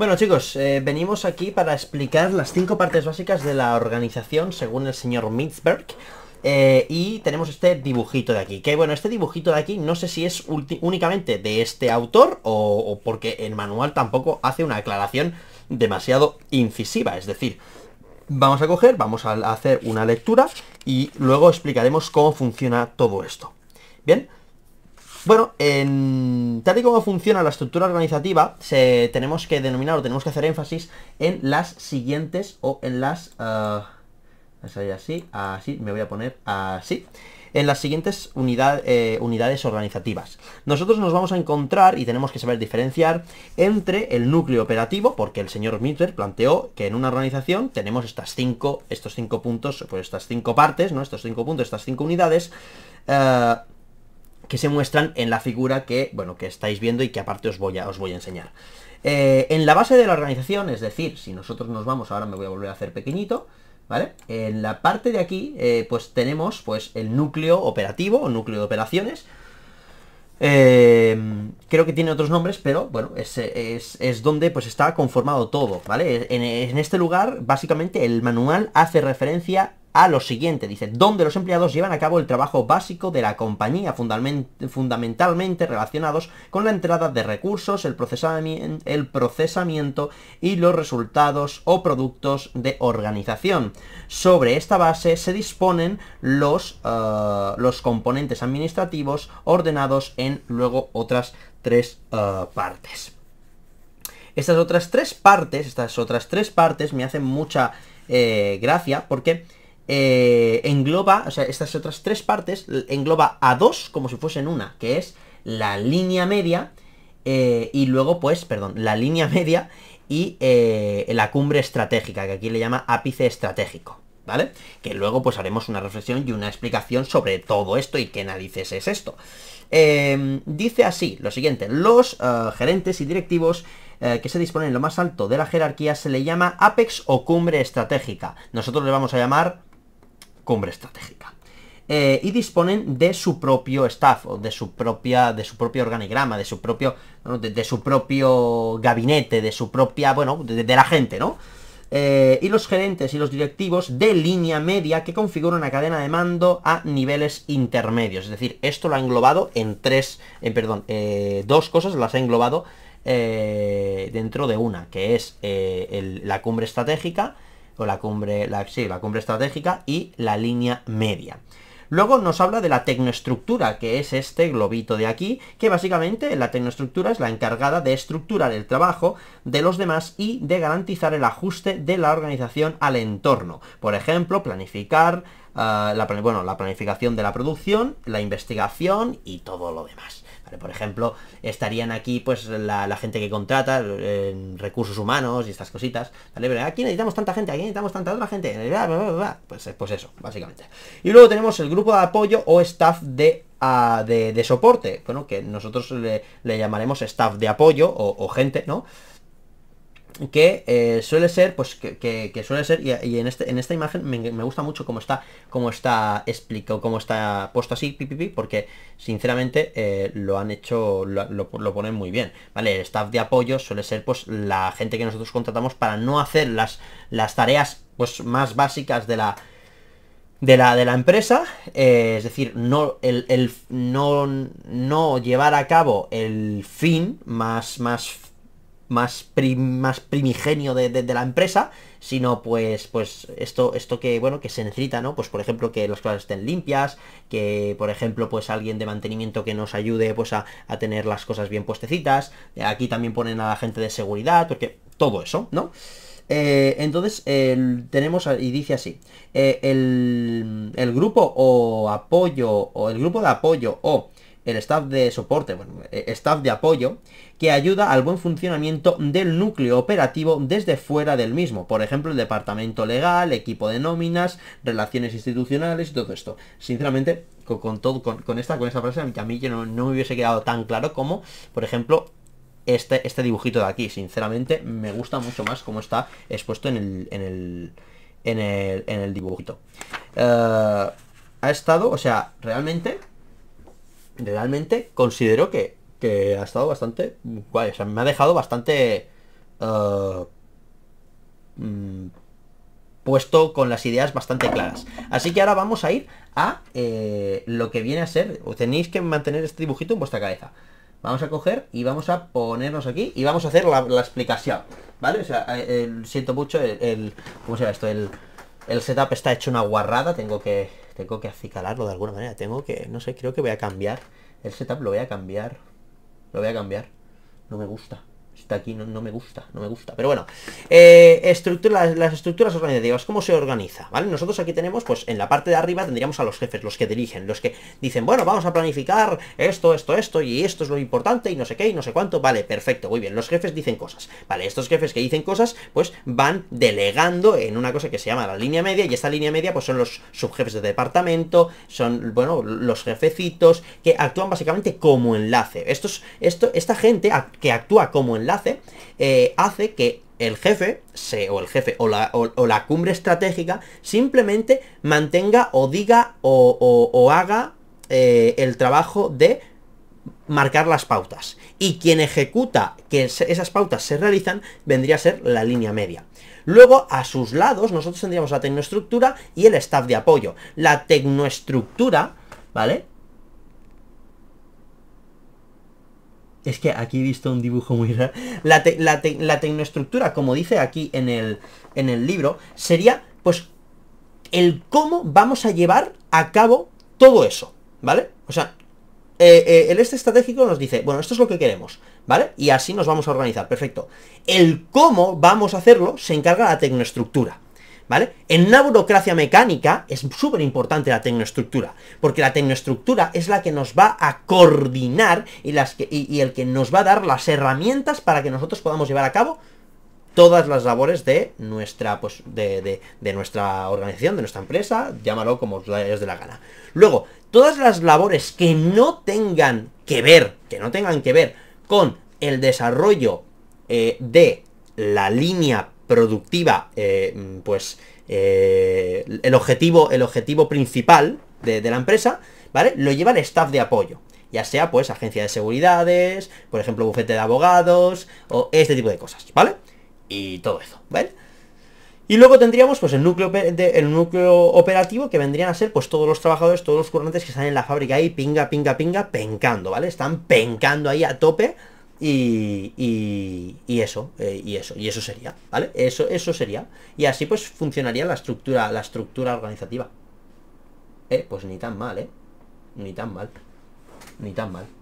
Bueno chicos, eh, venimos aquí para explicar las cinco partes básicas de la organización según el señor Mitzberg. Eh, y tenemos este dibujito de aquí, que bueno, este dibujito de aquí no sé si es únicamente de este autor o, o porque el manual tampoco hace una aclaración demasiado incisiva, es decir, vamos a coger, vamos a hacer una lectura y luego explicaremos cómo funciona todo esto. Bien, bueno, en, tal y como funciona la estructura organizativa, tenemos que denominar o tenemos que hacer énfasis en las siguientes o en las... Ah, así, así, me voy a poner así en las siguientes unidad, eh, unidades organizativas. Nosotros nos vamos a encontrar y tenemos que saber diferenciar entre el núcleo operativo, porque el señor Mitter planteó que en una organización tenemos estas cinco, estos cinco puntos, pues estas cinco partes, ¿no? Estos cinco puntos, estas cinco unidades. Eh, que se muestran en la figura que, bueno, que estáis viendo y que aparte os voy a, os voy a enseñar. Eh, en la base de la organización, es decir, si nosotros nos vamos, ahora me voy a volver a hacer pequeñito, ¿vale? En la parte de aquí, eh, pues tenemos pues, el núcleo operativo o núcleo de operaciones. Eh, creo que tiene otros nombres, pero bueno, es, es, es donde pues está conformado todo, ¿vale? En, en, este lugar, básicamente, el manual hace referencia a lo siguiente, dice, donde los empleados llevan a cabo el trabajo básico de la compañía, fundamentalmente relacionados con la entrada de recursos, el, el procesamiento y los resultados o productos de organización. Sobre esta base se disponen los, eh, los componentes administrativos ordenados en luego otras tres eh, partes. Estas otras tres partes, estas otras tres partes me hacen mucha eh, gracia porque eh, engloba, o sea, estas otras tres partes, engloba a dos como si fuesen una, que es la línea media eh, y luego, pues, perdón, la línea media y eh, la cumbre estratégica, que aquí le llama ápice estratégico, ¿vale? Que luego, pues, haremos una reflexión y una explicación sobre todo esto y qué narices es esto. Em, dice así, lo siguiente, los gerentes y directivos que se disponen en lo más alto de la jerarquía se le llama apex o cumbre estratégica. Nosotros le vamos a llamar cumbre estratégica. Eh, y disponen de su propio staff, o de su propia, de su propio organigrama, de su propio, de, su propio gabinete, de su propia, bueno, de, la gente, ¿no? Eh, y los gerentes y los directivos de línea media que configuran una cadena de mando a niveles intermedios. Es decir, esto lo ha englobado en tres, en eh, perdón, dos cosas las ha englobado dentro de una, que es la cumbre estratégica o la cumbre, la, sí, la cumbre estratégica y la línea media. Luego nos habla de la tecnoestructura, que es este globito de aquí, que básicamente la tecnoestructura es la encargada de estructurar el trabajo de los demás y de garantizar el ajuste de la organización al entorno. Por ejemplo, planificar, ah, bueno, la planificación de la producción, la investigación y todo lo demás. Por ejemplo, estarían aquí pues la, gente que contrata, eh, recursos humanos y estas cositas, aquí necesitamos tanta gente, aquí necesitamos tanta otra gente, pues, eh, pues eso, básicamente. Y luego tenemos el grupo de apoyo o staff de ah, de, soporte, bueno, que nosotros le, llamaremos staff de apoyo o, o gente, ¿no? que eh, suele ser, pues que, suele ser, y, en, este, en esta imagen me, gusta mucho cómo está, cómo está cómo está puesto así, pipipi. porque sinceramente eh, lo han hecho, lo, ponen muy bien, ¿vale? El staff de apoyo suele ser pues la gente que nosotros contratamos para no hacer las, las tareas pues más básicas de la, de la, de la empresa, eh, es decir, no, el, no, no llevar a cabo el fin más, más más, más primigenio de, la empresa, sino pues, pues esto, esto que, bueno, que se necesita, ¿no? Pues por ejemplo que las cosas estén limpias, que por ejemplo pues alguien de mantenimiento que nos ayude pues a, tener las cosas bien puestecitas, eh, aquí también ponen a la gente de seguridad, porque todo eso, ¿no? Eh, entonces, tenemos, y dice así, eh, el, el, grupo o apoyo, o el grupo de apoyo o el staff de soporte, bueno, eh, staff de apoyo, que ayuda al buen funcionamiento del núcleo operativo desde fuera del mismo, por ejemplo, el departamento legal, equipo de nóminas, relaciones institucionales y todo esto. Sinceramente, con, todo, con, esta, con frase, a mí no, me hubiese quedado tan claro como, por ejemplo, este, este dibujito de aquí. Sinceramente, me gusta mucho más cómo está expuesto en el, en el, en el, en el dibujito. Eh, ha estado, o sea, realmente realmente considero que, ha estado bastante guay. O sea, me ha dejado bastante eh, mm, puesto con las ideas bastante claras. Así que ahora vamos a ir a eh, lo que viene a ser. Tenéis que mantener este dibujito en vuestra cabeza. Vamos a coger y vamos a ponernos aquí y vamos a hacer la, explicación. ¿Vale? O sea, eh, siento mucho el, ¿Cómo se llama esto? El, el setup está hecho una guarrada. Tengo que tengo que acicalarlo de alguna manera. Tengo que, no sé, creo que voy a cambiar. El setup lo voy a cambiar. Lo voy a cambiar. No me gusta. Está aquí, no, me gusta, no me gusta. Pero bueno, eh, las, estructuras organizativas, ¿cómo se organiza? ¿Vale? Nosotros aquí tenemos, pues en la parte de arriba tendríamos a los jefes, los que dirigen, los que dicen, bueno, vamos a planificar esto, esto, esto, y esto es lo importante, y no sé qué, y no sé cuánto. Vale, perfecto, muy bien. Los jefes dicen cosas. Vale, estos jefes que dicen cosas, pues van delegando en una cosa que se llama la línea media, y esta línea media, pues son los subjefes de departamento, son, bueno, los jefecitos, que actúan básicamente como enlace. esto, esta gente que actúa como enlace hace eh, hace que el jefe, o el jefe, o la, o, la, cumbre estratégica, simplemente mantenga o diga o, haga eh, el trabajo de marcar las pautas. Y quien ejecuta que esas pautas se realizan vendría a ser la línea media. Luego, a sus lados, nosotros tendríamos la tecnoestructura y el staff de apoyo. La tecnoestructura, ¿vale? Es que aquí he visto un dibujo muy raro. La, la, tecnoestructura, como dice aquí en el, libro, sería pues el cómo vamos a llevar a cabo todo eso, ¿vale? O sea, eh, eh, el este estratégico nos dice, bueno, esto es lo que queremos, ¿vale? Y así nos vamos a organizar, perfecto. El cómo vamos a hacerlo se encarga la tecnoestructura. ¿vale? En una burocracia mecánica es súper importante la tecnoestructura, porque la tecnoestructura es la que nos va a coordinar y, las y, el que nos va a dar las herramientas para que nosotros podamos llevar a cabo todas las labores de nuestra, pues, de, nuestra organización, de nuestra empresa, llámalo como os de la gana. Luego, todas las labores que no tengan que ver, que no tengan que ver con el desarrollo eh, de la línea productiva, eh, pues eh, el, objetivo, el objetivo principal de, la empresa, ¿vale? Lo lleva el staff de apoyo ya sea pues agencia de seguridades, por ejemplo bufete de abogados o este tipo de cosas, ¿vale? Y todo eso, ¿vale? Y luego tendríamos pues el núcleo, el núcleo operativo que vendrían a ser pues todos los trabajadores, todos los currantes que están en la fábrica ahí, pinga, pinga, pinga, pencando, ¿vale? Están pencando ahí a tope y, y, eso, eh, y eso, y eso sería, ¿vale? Eso, eso sería. Y así pues funcionaría la estructura, la estructura organizativa. Eh, pues ni tan mal, ¿eh? Ni tan mal. Ni tan mal.